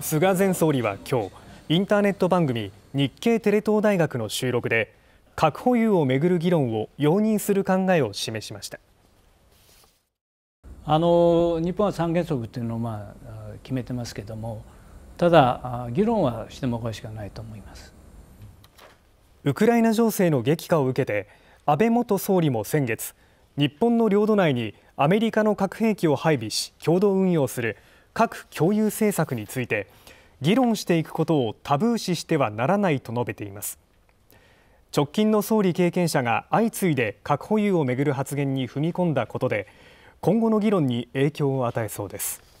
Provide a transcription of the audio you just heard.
菅前総理は今日インターネット番組日経テレ東大学の収録で核保有をめぐる議論を容認する考えを示しましたあの日本は三原則っていうのを、まあ、決めてますけどもただ議論はしてもおかしくないと思いますウクライナ情勢の激化を受けて安倍元総理も先月日本の領土内にアメリカの核兵器を配備し共同運用する核共有政策について議論していくことをタブー視してはならないと述べています直近の総理経験者が相次いで核保有をめぐる発言に踏み込んだことで今後の議論に影響を与えそうです